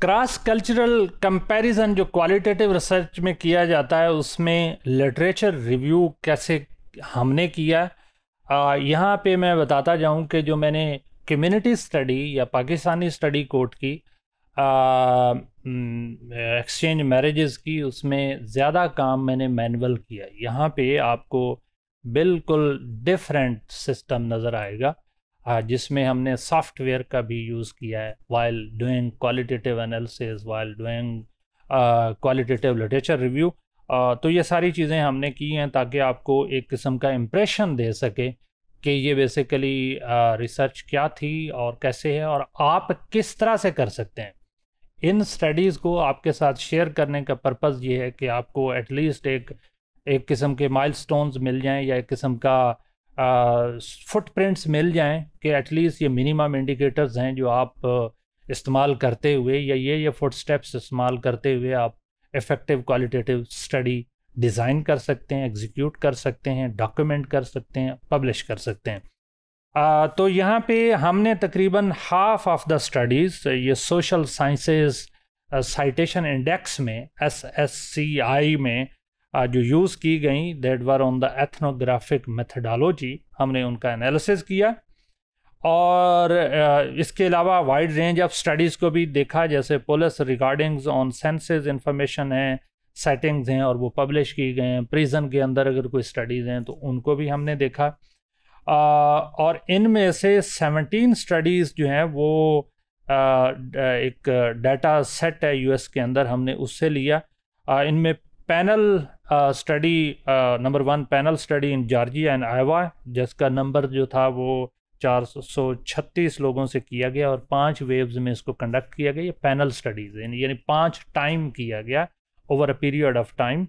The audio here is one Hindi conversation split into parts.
क्रॉस कल्चरल कंपैरिजन जो क्वालिटेटिव रिसर्च में किया जाता है उसमें लिटरेचर रिव्यू कैसे हमने किया यहाँ पे मैं बताता जाऊँ कि जो मैंने कम्युनिटी स्टडी या पाकिस्तानी स्टडी कोर्ट की एक्सचेंज मैरिजेस की उसमें ज़्यादा काम मैंने मैनुअल किया यहाँ पे आपको बिल्कुल डिफरेंट सिस्टम नज़र आएगा जिसमें हमने सॉफ्टवेयर का भी यूज़ किया है while doing qualitative analysis while doing qualitative literature review तो ये सारी चीज़ें हमने की हैं ताकि आपको एक किस्म का इम्प्रेशन दे सके कि ये बेसिकली रिसर्च क्या थी और कैसे है और आप किस तरह से कर सकते हैं इन स्टडीज़ को आपके साथ शेयर करने का पर्पज़ ये है कि आपको एटलीस्ट एक एक किस्म के माइलस्टोन्स मिल जाएं या एक किस्म का फुटप्रिंट्स मिल जाएं कि एटलीस्ट ये मिनिमम इंडिकेटर्स हैं जो आप इस्तेमाल करते हुए या ये ये फुट स्टेप्स इस्तेमाल करते हुए आप इफ़ेक्टिव क्वालिटेटिव स्टडी डिज़ाइन कर सकते हैं एग्जीक्यूट कर सकते हैं डॉक्यूमेंट कर सकते हैं पब्लिश कर सकते हैं आ, तो यहाँ पे हमने तकरीबन हाफ ऑफ द स्टडीज़ ये सोशल साइंसेस साइटेशन इंडेक्स में एस एस सी आई में जो यूज़ की गई that were on the ethnographic methodology हमने उनका एनालिसिस किया और इसके अलावा वाइड रेंज ऑफ स्टडीज़ को भी देखा जैसे police regardings on senses information है सेटिंग्स हैं और वो पब्लिश की गए हैं प्रिजन के अंदर अगर कोई स्टडीज़ हैं तो उनको भी हमने देखा आ, और इनमें से 17 स्टडीज़ जो हैं वो आ, एक डाटा सेट है यूएस के अंदर हमने उससे लिया इनमें panel study number one panel study in Georgia and Iowa जिसका नंबर जो था वो चार सौ छत्तीस लोगों से किया गया और पांच वेव्स में इसको कंडक्ट किया गया ये पैनल स्टडीज यानी पांच टाइम किया गया over a period of time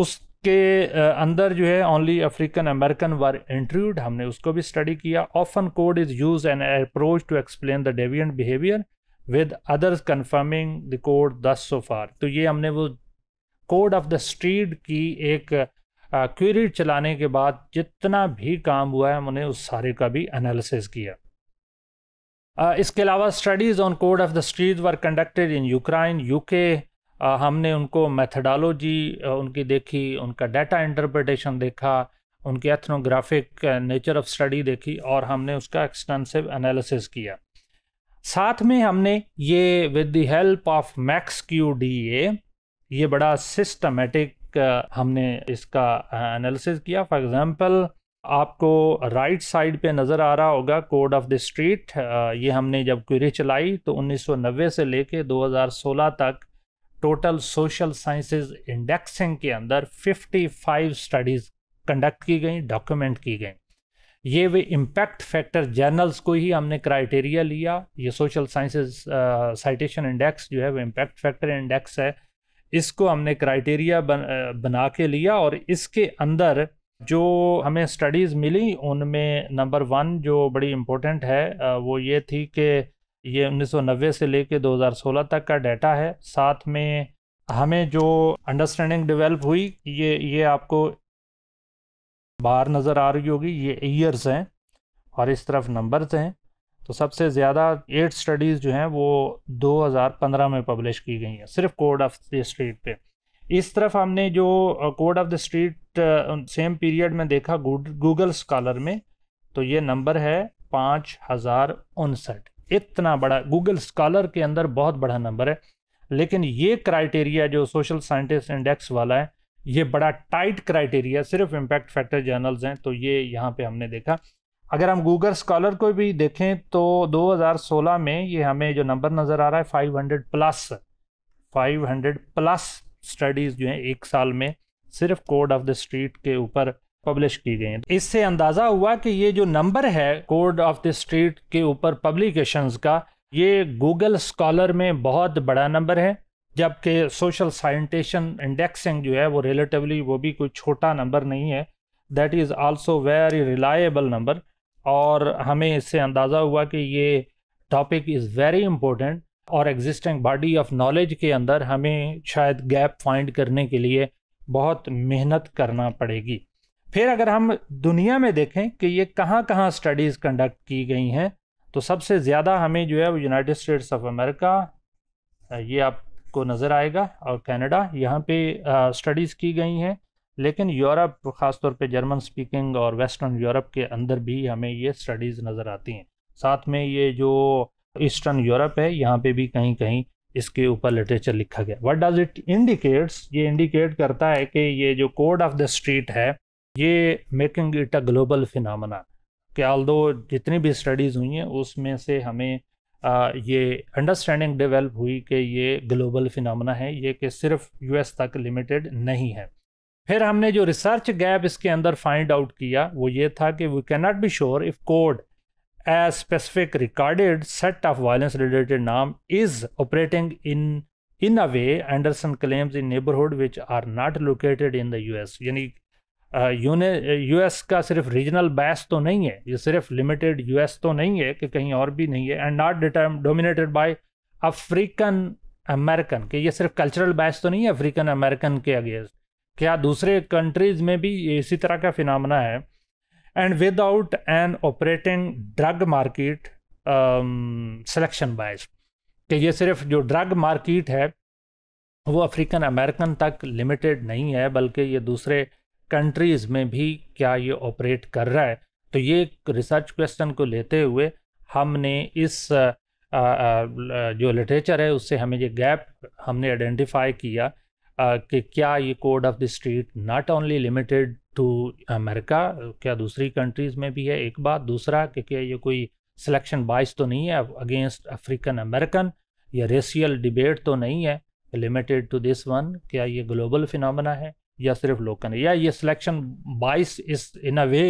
उसके अंदर जो है only African American were intrude हमने उसको भी स्टडी किया often code is use an approach to explain the deviant behaviour with others conforming the code thus so फार तो ये हमने वो कोड ऑफ द स्ट्रीट की एक क्वेरी चलाने के बाद जितना भी काम हुआ है हमने उस सारे का भी एनालिसिस किया आ, इसके अलावा studies on code of the street were conducted in Ukraine UK हमने उनको मेथडोलॉजी उनकी देखी उनका डाटा इंटरप्रटेशन देखा उनकी एथनोग्राफिक नेचर ऑफ स्टडी देखी और हमने उसका एक्सटेंसिव एनालिसिस किया साथ में हमने ये with the help of Max Q D A ये बड़ा सिस्टमेटिक uh, हमने इसका एनालिसिस uh, किया फॉर एग्जांपल आपको राइट साइड पे नज़र आ रहा होगा कोड ऑफ द स्ट्रीट ये हमने जब क्वेरी चलाई तो 1990 से लेके 2016 तक टोटल सोशल साइंसेस इंडेक्सिंग के अंदर 55 स्टडीज़ कंडक्ट की गई डॉक्यूमेंट की गई ये वे इम्पैक्ट फैक्टर जर्नल्स को ही हमने क्राइटेरिया लिया ये सोशल साइंसेस साइटेशन इंडेक्स जो है वो इम्पैक्ट फैक्टर इंडेक्स है इसको हमने क्राइटेरिया बन, बना के लिया और इसके अंदर जो हमें स्टडीज़ मिली उनमें नंबर वन जो बड़ी इम्पोर्टेंट है वो ये थी कि ये 1990 से लेके 2016 तक का डाटा है साथ में हमें जो अंडरस्टैंडिंग डेवलप हुई ये ये आपको बाहर नज़र आ रही होगी ये ईयर्स हैं और इस तरफ नंबर्स हैं तो सबसे ज़्यादा एट स्टडीज़ जो हैं वो 2015 में पब्लिश की गई हैं सिर्फ कोड ऑफ द स्ट्रीट पे इस तरफ हमने जो code of the street same period में देखा गूगल स्कॉलर में तो ये नंबर है पाँच हज़ार उनसठ इतना बड़ा गूगल स्कॉलर के अंदर बहुत बड़ा नंबर है लेकिन ये क्राइटेरिया जो सोशल साइंटिस्ट इंडेक्स वाला है ये बड़ा टाइट क्राइटेरिया सिर्फ इम्पैक्ट फैक्टर जर्नल्स हैं तो ये यहाँ पे हमने देखा अगर हम गूगल स्कॉलर को भी देखें तो 2016 में ये हमें जो नंबर नज़र आ रहा है 500 प्लस 500 प्लस स्टडीज़ जो हैं एक साल में सिर्फ कोड ऑफ द स्ट्रीट के ऊपर पब्लिश की गई हैं इससे अंदाज़ा हुआ कि ये जो नंबर है कोड ऑफ द स्ट्रीट के ऊपर पब्लिकेशंस का ये गूगल स्कॉलर में बहुत बड़ा नंबर है जबकि सोशल साइंटेशन इंडेक्सिंग जो है वो रिलेटिवली वो भी कोई छोटा नंबर नहीं है that is also very reliable number और हमें इससे अंदाज़ा हुआ कि ये टॉपिक इज़ वेरी इम्पोर्टेंट और एग्जिस्टिंग बॉडी ऑफ नॉलेज के अंदर हमें शायद गैप फाइंड करने के लिए बहुत मेहनत करना पड़ेगी फिर अगर हम दुनिया में देखें कि ये कहाँ कहाँ स्टडीज़ कंडक्ट की गई हैं तो सबसे ज़्यादा हमें जो है वो यूनाइटेड स्टेट्स ऑफ अमेरिका ये आपको नज़र आएगा और कनाडा यहाँ पे स्टडीज़ की गई हैं लेकिन यूरोप ख़ासतौर पे जर्मन स्पीकिंग और वेस्टर्न यूरोप के अंदर भी हमें ये स्टडीज़ नज़र आती हैं साथ में ये जो ईस्टर्न यूरोप है यहाँ पे भी कहीं कहीं इसके ऊपर लिटरेचर लिखा गया वट डज इट इंडिकेट्स ये इंडिकेट करता है कि ये जो कोड ऑफ द स्ट्रीट है ये making it a global phenomenon कि आल दो जितनी भी स्टडीज़ हुई हैं उसमें से हमें आ, ये अंडरस्टैंडिंग डेवलप हुई कि ये ग्लोबल फिनमना है ये कि सिर्फ यूएस तक लिमिटेड नहीं है फिर हमने जो रिसर्च गैप इसके अंदर फाइंड आउट किया वो ये था कि we can not be sure if code as specific recorded set of violence related नाम is operating in in a way Anderson claims in neighbourhood which are not located in the U S यानी यू एस का सिर्फ रीजनल बैस तो नहीं है ये सिर्फ लिमिटेड यू एस तो नहीं है कि कहीं और भी नहीं है and not dominated by African American कि ये सिर्फ कल्चरल बैस तो नहीं है अफ्रीकन अमेरिकन के अगेंस्ट क्या दूसरे कंट्रीज में भी इसी तरह का फिनमना है and without an operating drug market selection bias कि ये सिर्फ जो ड्रग मार्केट है वो अफ्रीकन अमेरिकन तक लिमिटेड नहीं है बल्कि ये दूसरे कंट्रीज़ में भी क्या ये ऑपरेट कर रहा है तो ये रिसर्च क्वेश्चन को लेते हुए हमने इस आ, uh, आ, uh, uh, जो लिटरेचर है उससे हमें ये गैप हमने आइडेंटिफाई किया कि क्या ये code of the street not only limited to America क्या दूसरी कंट्रीज़ में भी है एक बात दूसरा कि क्या ये कोई सिलेक्शन बाइस तो नहीं है अगेंस्ट अफ्रीकन अमेरिकन या रेशियल डिबेट तो नहीं है लिमिटेड टू दिस वन क्या ये ग्लोबल फिनमिना है या सिर्फ लोकल या ये सिलेक्शन बाइस इस इन अ वे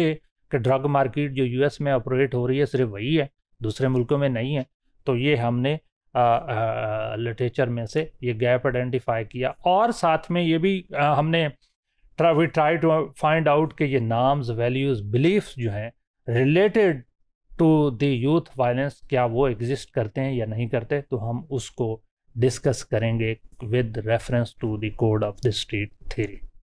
कि ड्रग मार्केट जो यूएस में ऑपरेट हो रही है सिर्फ वही है दूसरे मुल्कों में नहीं है तो ये हमने लिटरेचर में से ये गैप आइडेंटिफाई किया और साथ में ये भी आ, हमने we try to find out कि ये नाम्स वैल्यूज़ बिलीफ्स जो हैं related to the youth violence क्या वो एग्जिस्ट करते हैं या नहीं करते तो हम उसको डिस्कस करेंगे with reference to the code of the street theory